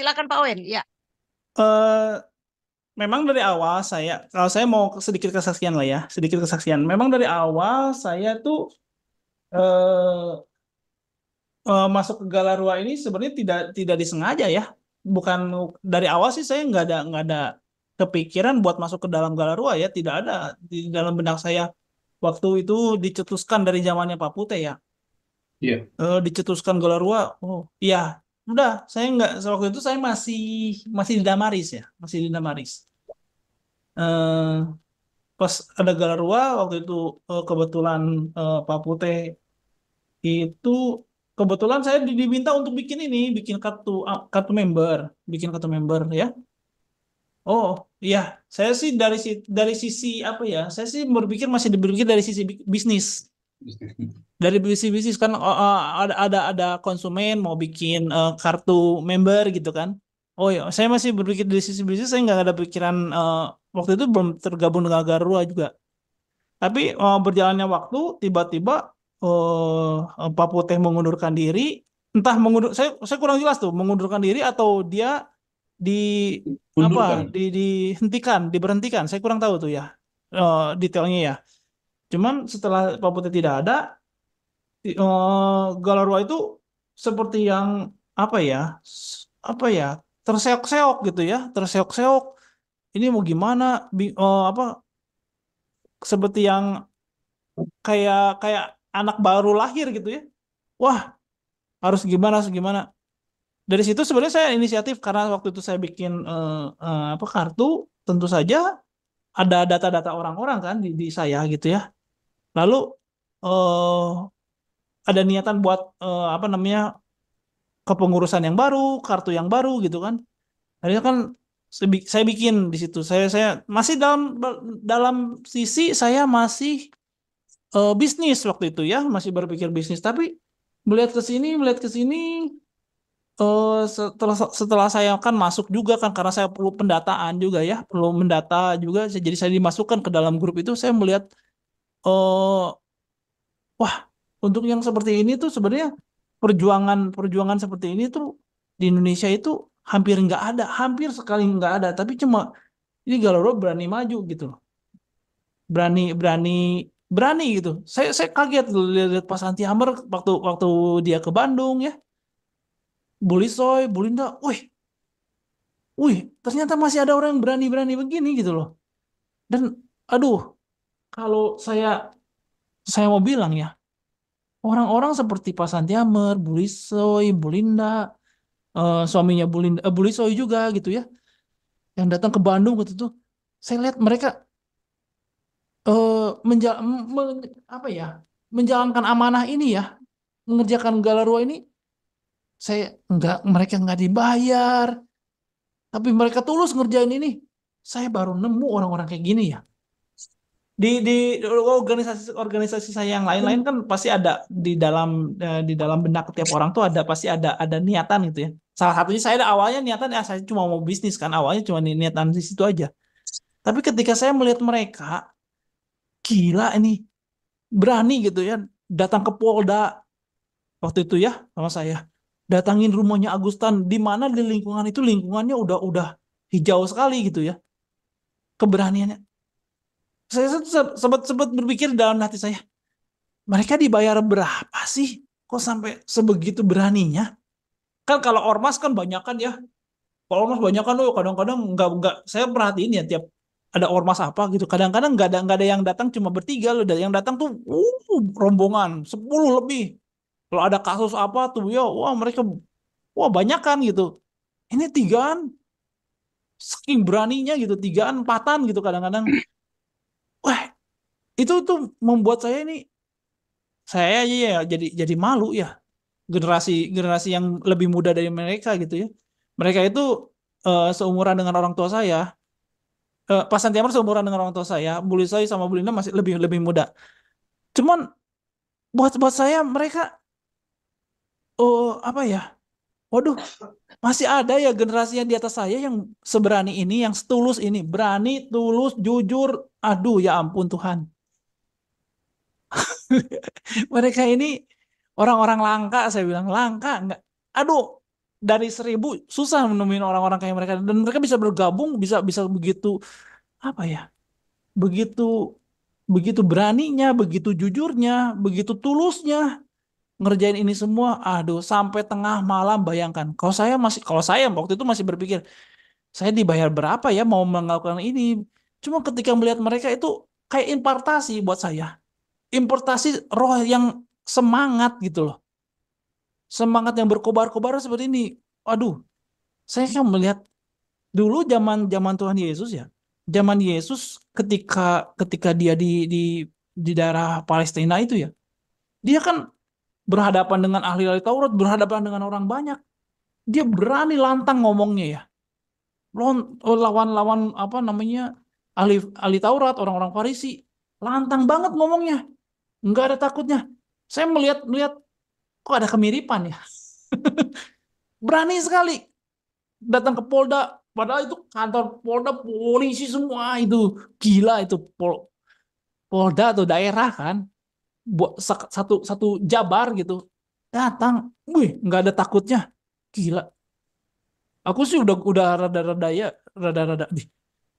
Silakan Pak Owen. Ya. Uh, memang dari awal saya kalau saya mau sedikit kesaksian lah ya, sedikit kesaksian. Memang dari awal saya tuh uh, uh, masuk ke Galarua ini sebenarnya tidak tidak disengaja ya. Bukan dari awal sih saya nggak ada nggak ada kepikiran buat masuk ke dalam Galarua ya, tidak ada di dalam benak saya waktu itu dicetuskan dari zamannya Pak Putih ya. Iya. Yeah. Uh, dicetuskan Galarua. Oh, iya, udah saya nggak waktu itu saya masih masih di Damaris ya masih di Damaris uh, pas ada Galarua waktu itu uh, kebetulan uh, Pak Putih itu kebetulan saya diminta untuk bikin ini bikin kartu ah, kartu member bikin kartu member ya Oh iya, saya sih dari dari sisi apa ya? Saya sih berpikir masih berpikir dari sisi bisnis dari bisnis-bisnis kan uh, ada ada ada konsumen mau bikin uh, kartu member gitu kan. Oh ya, saya masih berpikir dari sisi bisnis saya nggak ada pikiran uh, waktu itu belum tergabung dengan Garuda juga. Tapi uh, berjalannya waktu tiba-tiba uh, Pak Teh mengundurkan diri, entah mengundur saya saya kurang jelas tuh mengundurkan diri atau dia di Undurkan. apa di dihentikan, diberhentikan. Saya kurang tahu tuh ya uh, detailnya ya. Cuman setelah Pak Teh tidak ada, Eh, Galarua itu seperti yang apa ya apa ya terseok-seok gitu ya terseok-seok ini mau gimana uh, apa seperti yang kayak kayak anak baru lahir gitu ya wah harus gimana harus gimana dari situ sebenarnya saya inisiatif karena waktu itu saya bikin uh, uh, apa kartu tentu saja ada data-data orang-orang kan di, di saya gitu ya lalu uh, ada niatan buat uh, apa namanya kepengurusan yang baru, kartu yang baru gitu kan. Akhirnya kan saya bikin di situ. Saya saya masih dalam dalam sisi saya masih uh, bisnis waktu itu ya, masih berpikir bisnis tapi melihat ke sini, melihat ke sini uh, setelah setelah saya kan masuk juga kan karena saya perlu pendataan juga ya perlu mendata juga jadi saya dimasukkan ke dalam grup itu saya melihat uh, wah untuk yang seperti ini tuh sebenarnya perjuangan perjuangan seperti ini tuh di Indonesia itu hampir nggak ada, hampir sekali nggak ada, tapi cuma ini Galoro berani maju gitu loh. Berani berani berani gitu. Saya saya kaget lihat pas Anti Hammer waktu waktu dia ke Bandung ya. Bulisoy, Bulinda, wih. Wih, ternyata masih ada orang yang berani-berani begini gitu loh. Dan aduh, kalau saya saya mau bilang ya, orang-orang seperti Pak Santiamer, Bulisoy, Bulinda, uh, eh, suaminya Bulinda, uh, eh, Bulisoy juga gitu ya, yang datang ke Bandung gitu tuh, saya lihat mereka uh, eh, men apa ya, menjalankan amanah ini ya, mengerjakan galarua ini, saya nggak mereka nggak dibayar, tapi mereka tulus ngerjain ini. Saya baru nemu orang-orang kayak gini ya di di organisasi organisasi saya yang lain-lain kan pasti ada di dalam eh, di dalam benak tiap orang tuh ada pasti ada ada niatan gitu ya. Salah satunya saya ada awalnya niatan ya saya cuma mau bisnis kan awalnya cuma niatan di situ aja. Tapi ketika saya melihat mereka gila ini berani gitu ya datang ke Polda waktu itu ya sama saya. Datangin rumahnya Agustan di mana di lingkungan itu lingkungannya udah udah hijau sekali gitu ya. Keberaniannya saya sempat-sempat berpikir dalam hati saya, mereka dibayar berapa sih? Kok sampai sebegitu beraninya? Kan kalau ormas kan banyak kan ya. Kalau ormas banyak kan, loh kadang-kadang nggak nggak. Saya perhatiin ya tiap ada ormas apa gitu. Kadang-kadang nggak ada nggak ada yang datang cuma bertiga loh. Dan yang datang tuh uh, rombongan sepuluh lebih. Kalau ada kasus apa tuh ya, wah mereka wah banyak kan gitu. Ini tigaan, saking beraninya gitu tigaan empatan gitu kadang-kadang wah itu tuh membuat saya ini saya aja ya jadi jadi malu ya generasi generasi yang lebih muda dari mereka gitu ya mereka itu uh, seumuran dengan orang tua saya uh, eh, pas Santiamer seumuran dengan orang tua saya saya sama Bulina masih lebih lebih muda cuman buat buat saya mereka oh uh, apa ya waduh masih ada ya generasi yang di atas saya yang seberani ini, yang setulus ini, berani, tulus, jujur, aduh ya ampun Tuhan. Mereka ini orang-orang langka, saya bilang langka, enggak, aduh dari seribu susah menemuin orang-orang kayak mereka dan mereka bisa bergabung, bisa bisa begitu apa ya, begitu begitu beraninya, begitu jujurnya, begitu tulusnya, ngerjain ini semua, aduh sampai tengah malam bayangkan. Kalau saya masih kalau saya waktu itu masih berpikir saya dibayar berapa ya mau melakukan ini. Cuma ketika melihat mereka itu kayak importasi buat saya. Importasi roh yang semangat gitu loh. Semangat yang berkobar-kobar seperti ini. Aduh, saya kan melihat dulu zaman zaman Tuhan Yesus ya zaman Yesus ketika ketika dia di di di daerah Palestina itu ya dia kan berhadapan dengan ahli-ahli Taurat, berhadapan dengan orang banyak. Dia berani lantang ngomongnya ya. Eh, lawan-lawan apa namanya ahli, ahli Taurat, orang-orang Farisi, lantang banget ngomongnya. Nggak ada takutnya. Saya melihat melihat kok ada kemiripan ya. berani sekali datang ke Polda, padahal itu kantor Polda polisi semua itu gila itu Pol, Polda atau daerah kan buat satu satu jabar gitu datang wih nggak ada takutnya gila aku sih udah udah rada-rada ya rada-rada di,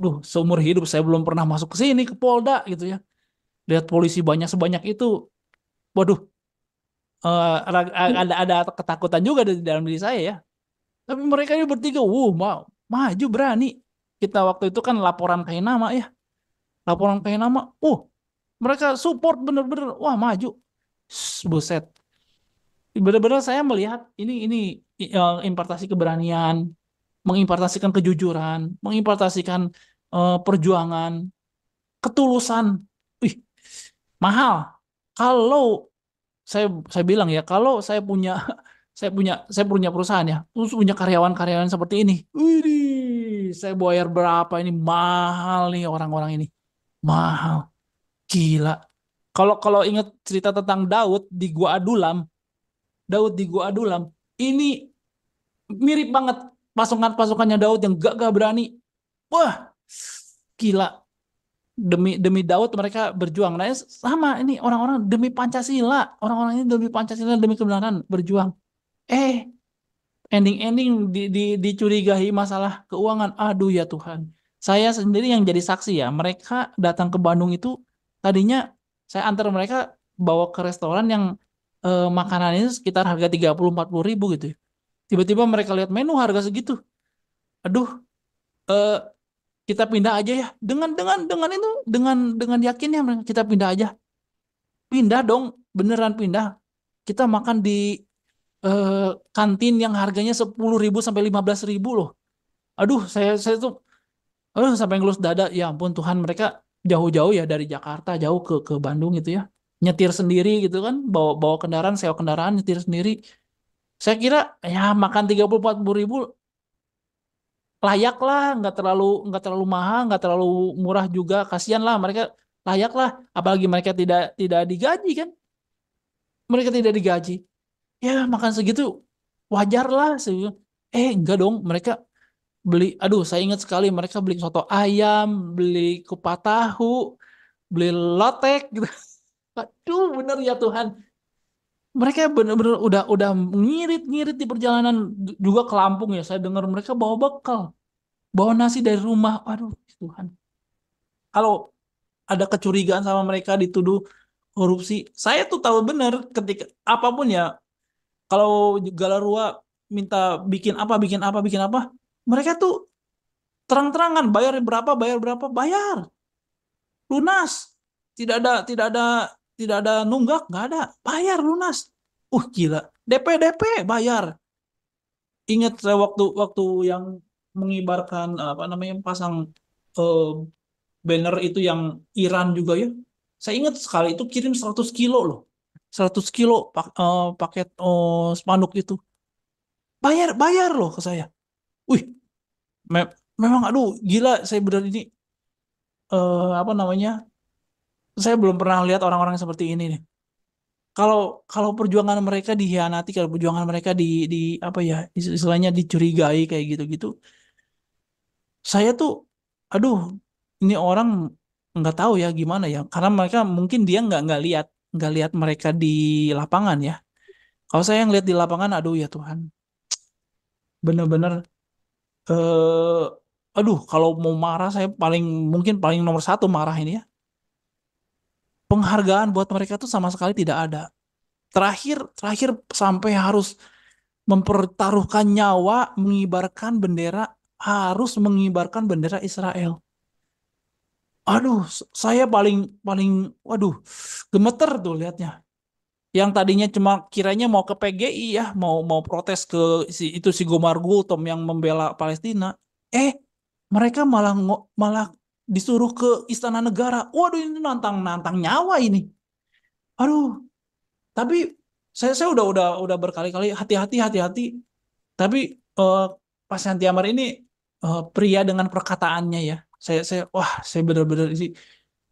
duh seumur hidup saya belum pernah masuk ke sini ke Polda gitu ya lihat polisi banyak sebanyak itu waduh uh, ada ada ketakutan juga di dalam diri saya ya tapi mereka ini bertiga wow mau maju berani kita waktu itu kan laporan kayak nama ya laporan kayak nama uh mereka support bener-bener wah maju buset bener-bener saya melihat ini ini uh, eh, importasi keberanian mengimpartasikan kejujuran mengimpartasikan uh, eh, perjuangan ketulusan Wih, mahal kalau saya saya bilang ya kalau saya punya saya punya saya punya perusahaan ya terus punya karyawan-karyawan seperti ini Wih, saya bayar berapa ini mahal nih orang-orang ini mahal Gila. Kalau kalau ingat cerita tentang Daud di Gua Adulam, Daud di Gua Adulam, ini mirip banget pasukan-pasukannya Daud yang gak, gak berani. Wah, gila. Demi demi Daud mereka berjuang. Nah, sama ini orang-orang demi Pancasila, orang-orang ini demi Pancasila, demi kebenaran berjuang. Eh, ending-ending di, di, dicurigai masalah keuangan. Aduh ya Tuhan. Saya sendiri yang jadi saksi ya, mereka datang ke Bandung itu tadinya saya antar mereka bawa ke restoran yang eh, makanannya sekitar harga 30 40 ribu gitu. Ya. Tiba-tiba mereka lihat menu harga segitu. Aduh, eh, kita pindah aja ya. Dengan dengan dengan itu dengan dengan yakin ya, kita pindah aja. Pindah dong, beneran pindah. Kita makan di eh, kantin yang harganya 10 ribu sampai 15 ribu loh. Aduh, saya saya tuh aduh eh, sampai ngelus dada. Ya ampun Tuhan, mereka jauh-jauh ya dari Jakarta jauh ke ke Bandung gitu ya nyetir sendiri gitu kan bawa bawa kendaraan sewa kendaraan nyetir sendiri saya kira ya makan tiga puluh empat puluh ribu layak lah nggak terlalu nggak terlalu mahal nggak terlalu murah juga kasihan lah mereka layak lah apalagi mereka tidak tidak digaji kan mereka tidak digaji ya makan segitu wajar lah eh enggak dong mereka beli aduh saya ingat sekali mereka beli soto ayam beli kupat tahu beli lotek gitu aduh bener ya Tuhan mereka bener-bener udah udah ngirit-ngirit di perjalanan juga ke Lampung ya saya dengar mereka bawa bekal bawa nasi dari rumah aduh Tuhan kalau ada kecurigaan sama mereka dituduh korupsi saya tuh tahu bener ketika apapun ya kalau Galarua minta bikin apa bikin apa bikin apa mereka tuh terang-terangan bayar berapa bayar berapa bayar lunas tidak ada tidak ada tidak ada nunggak nggak ada bayar lunas uh gila DP DP bayar ingat saya waktu waktu yang mengibarkan apa namanya pasang uh, banner itu yang Iran juga ya saya ingat sekali itu kirim 100 kilo loh 100 kilo pak, uh, paket uh, spanduk itu bayar bayar loh ke saya wih me memang aduh gila saya benar ini uh, apa namanya saya belum pernah lihat orang-orang seperti ini nih kalau kalau perjuangan mereka dikhianati, kalau perjuangan mereka di di apa ya istilahnya dicurigai kayak gitu-gitu saya tuh aduh ini orang nggak tahu ya gimana ya karena mereka mungkin dia nggak nggak lihat nggak lihat mereka di lapangan ya kalau saya yang lihat di lapangan aduh ya Tuhan bener-bener Eh, aduh kalau mau marah saya paling mungkin paling nomor satu marah ini ya. Penghargaan buat mereka tuh sama sekali tidak ada. Terakhir terakhir sampai harus mempertaruhkan nyawa mengibarkan bendera harus mengibarkan bendera Israel. Aduh, saya paling paling waduh gemeter tuh liatnya yang tadinya cuma kiranya mau ke PGI ya, mau mau protes ke si itu si Gomar Gultom yang membela Palestina. Eh, mereka malah malah disuruh ke istana negara. Waduh, ini nantang-nantang nyawa ini. Aduh. Tapi saya saya udah udah udah berkali-kali hati-hati hati-hati. Tapi uh, Pak Amar ini uh, pria dengan perkataannya ya. Saya saya wah, saya benar-benar sih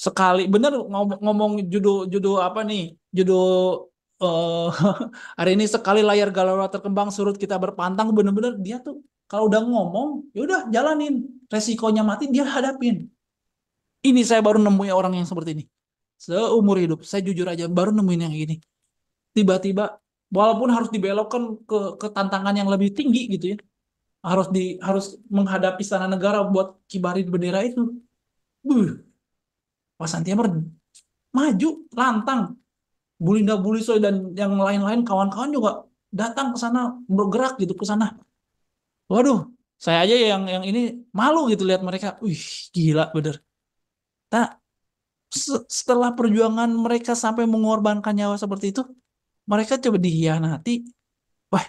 sekali bener ngomong, ngomong judul judul apa nih judul uh, hari ini sekali layar galau terkembang surut kita berpantang bener-bener dia tuh kalau udah ngomong ya udah jalanin resikonya mati dia hadapin ini saya baru nemuin orang yang seperti ini seumur hidup saya jujur aja baru nemuin yang gini tiba-tiba walaupun harus dibelokkan ke ke tantangan yang lebih tinggi gitu ya harus di harus menghadapi sana negara buat kibarin bendera itu Buh, Santia Santiamer maju, lantang. Bulinda Bulisoy dan yang lain-lain kawan-kawan juga datang ke sana bergerak gitu ke sana. Waduh, saya aja yang yang ini malu gitu lihat mereka. Wih, gila bener. Tak setelah perjuangan mereka sampai mengorbankan nyawa seperti itu, mereka coba dihianati. Wah,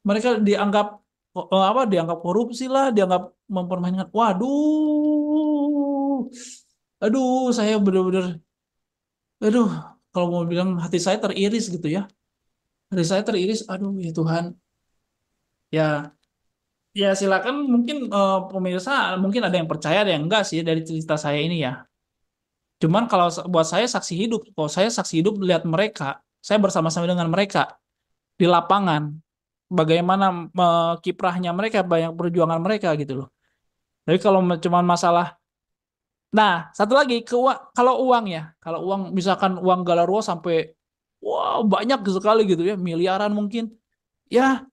mereka dianggap eh, apa dianggap korupsi lah, dianggap mempermainkan. Waduh, aduh saya benar-benar aduh kalau mau bilang hati saya teriris gitu ya hati saya teriris aduh ya Tuhan ya ya silakan mungkin uh, pemirsa mungkin ada yang percaya ada yang enggak sih dari cerita saya ini ya cuman kalau buat saya saksi hidup kalau saya saksi hidup lihat mereka saya bersama-sama dengan mereka di lapangan bagaimana uh, kiprahnya mereka banyak perjuangan mereka gitu loh tapi kalau cuma masalah Nah, satu lagi ke uang, kalau uang ya, kalau uang misalkan uang Galarua sampai wow banyak sekali gitu ya, miliaran mungkin. Ya,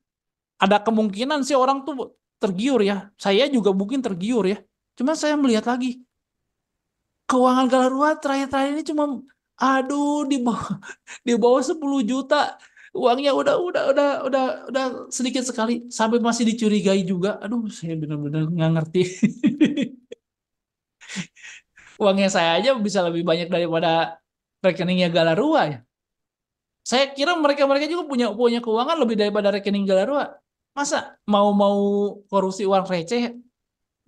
ada kemungkinan sih orang tuh tergiur ya. Saya juga mungkin tergiur ya. Cuma saya melihat lagi keuangan Galarua terakhir-terakhir ini cuma aduh di bawah di bawah 10 juta uangnya udah udah udah udah udah sedikit sekali sampai masih dicurigai juga aduh saya benar-benar nggak ngerti uangnya saya aja bisa lebih banyak daripada rekeningnya Galarua ya. Saya kira mereka-mereka juga punya punya keuangan lebih daripada rekening Galarua. Masa mau-mau korupsi uang receh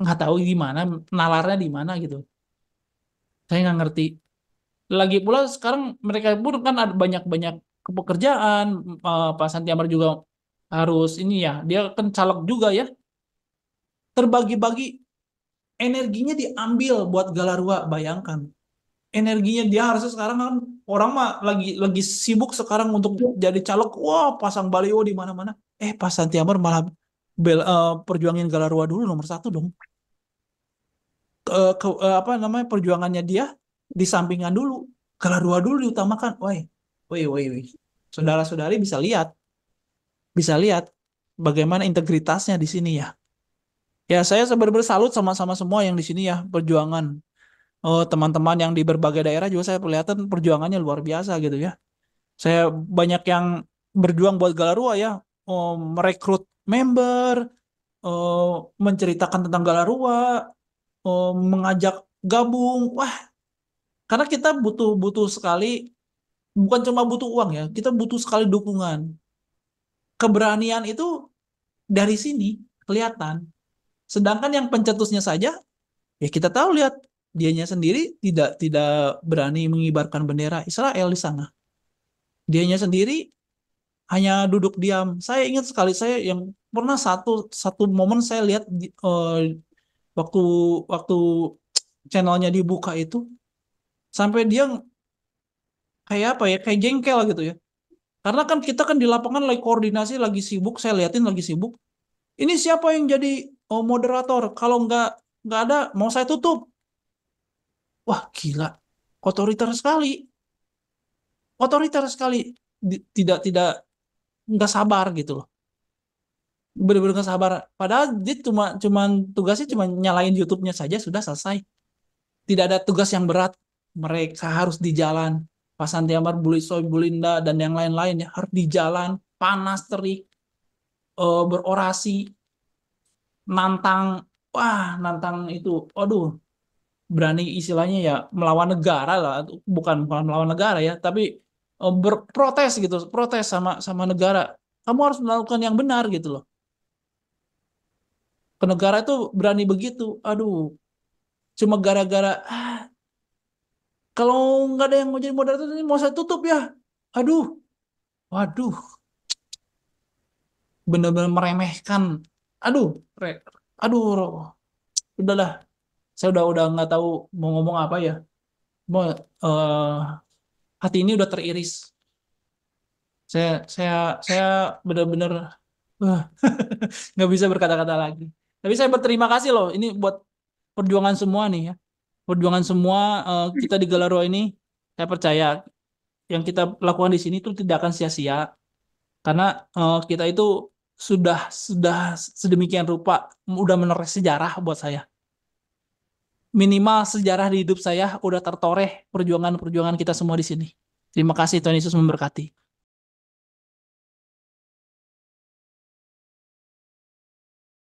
nggak tahu gimana nalarnya di mana gitu. Saya nggak ngerti. Lagi pula sekarang mereka pun kan ada banyak-banyak pekerjaan. Eh, Pak Santiamar juga harus ini ya, dia kan caleg juga ya. Terbagi-bagi energinya diambil buat Galarua bayangkan energinya dia harusnya sekarang kan orang mah lagi lagi sibuk sekarang untuk iya. jadi calok. wah pasang Baliwo di mana-mana eh pas Santiamar malah bel, uh, perjuangin Galarua dulu nomor satu dong ke, ke, eh, apa namanya perjuangannya dia di sampingan dulu Galarua dulu diutamakan woi woi woi saudara-saudari bisa lihat bisa lihat bagaimana integritasnya di sini ya ya saya sebenarnya salut sama-sama semua yang di sini ya perjuangan teman oh, teman-teman yang di berbagai daerah juga saya kelihatan perjuangannya luar biasa gitu ya saya banyak yang berjuang buat Galarua ya oh, merekrut member oh, menceritakan tentang Galarua oh, mengajak gabung wah karena kita butuh butuh sekali bukan cuma butuh uang ya kita butuh sekali dukungan keberanian itu dari sini kelihatan Sedangkan yang pencetusnya saja, ya kita tahu lihat dianya sendiri tidak tidak berani mengibarkan bendera Israel di sana. Dianya sendiri hanya duduk diam. Saya ingat sekali saya yang pernah satu satu momen saya lihat uh, waktu waktu channelnya dibuka itu sampai dia kayak apa ya kayak jengkel gitu ya karena kan kita kan di lapangan lagi koordinasi lagi sibuk saya liatin lagi sibuk ini siapa yang jadi oh moderator kalau nggak nggak ada mau saya tutup wah gila otoriter sekali otoriter sekali tidak tidak nggak sabar gitu loh benar-benar nggak sabar padahal dia cuma cuman tugasnya cuma nyalain YouTube-nya saja sudah selesai tidak ada tugas yang berat mereka harus di jalan Pasan Tiamar, soy Bulinda, dan yang lain-lain ya harus di jalan, panas, terik, eh, berorasi, nantang wah nantang itu aduh berani istilahnya ya melawan negara lah bukan bukan melawan negara ya tapi eh, berprotes gitu protes sama sama negara kamu harus melakukan yang benar gitu loh ke negara itu berani begitu aduh cuma gara-gara ah, kalau nggak ada yang mau jadi moderator ini mau saya tutup ya aduh waduh benar-benar meremehkan aduh re, aduh ro, udahlah saya udah udah nggak tahu mau ngomong apa ya mau uh, eh, hati ini udah teriris saya saya saya benar-benar eh, nggak uh, bisa berkata-kata lagi tapi saya berterima kasih loh ini buat perjuangan semua nih ya perjuangan semua uh, kita di Galaro ini saya percaya yang kita lakukan di sini itu tidak akan sia-sia karena uh, kita itu sudah sudah sedemikian rupa udah menoreh sejarah buat saya. Minimal sejarah di hidup saya udah tertoreh perjuangan-perjuangan kita semua di sini. Terima kasih Tuhan Yesus memberkati.